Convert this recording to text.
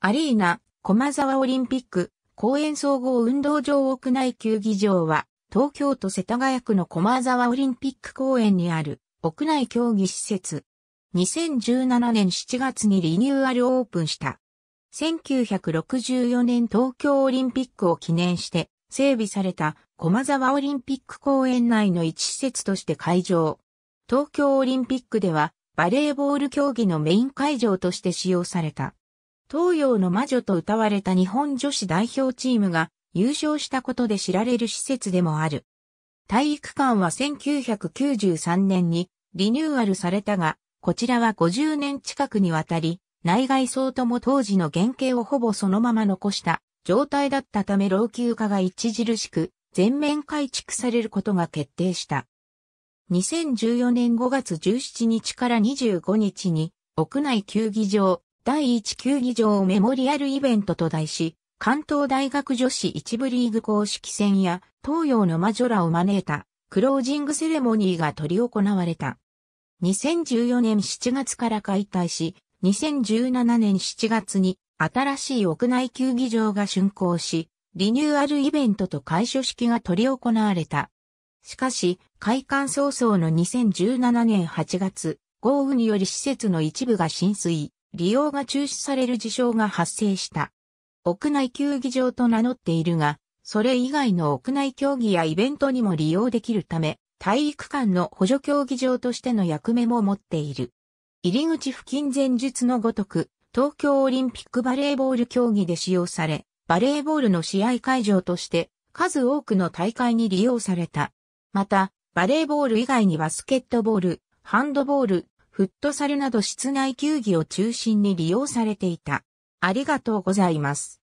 アリーナ、駒沢オリンピック、公園総合運動場屋内球技場は、東京都世田谷区の駒沢オリンピック公園にある屋内競技施設。2017年7月にリニューアルオープンした。1964年東京オリンピックを記念して整備された駒沢オリンピック公園内の一施設として会場。東京オリンピックではバレーボール競技のメイン会場として使用された。東洋の魔女と歌われた日本女子代表チームが優勝したことで知られる施設でもある。体育館は1993年にリニューアルされたが、こちらは50年近くにわたり、内外装とも当時の原型をほぼそのまま残した状態だったため老朽化が著しく全面改築されることが決定した。2014年5月17日から25日に屋内球技場、第1球技場メモリアルイベントと題し、関東大学女子一部リーグ公式戦や東洋の魔女らを招いたクロージングセレモニーが取り行われた。2014年7月から解体し、2017年7月に新しい屋内球技場が竣工し、リニューアルイベントと開所式が執り行われた。しかし、開館早々の2017年8月、豪雨により施設の一部が浸水。利用が中止される事象が発生した。屋内球技場と名乗っているが、それ以外の屋内競技やイベントにも利用できるため、体育館の補助競技場としての役目も持っている。入り口付近前述のごとく、東京オリンピックバレーボール競技で使用され、バレーボールの試合会場として数多くの大会に利用された。また、バレーボール以外にバスケットボール、ハンドボール、フットサルなど室内球技を中心に利用されていた。ありがとうございます。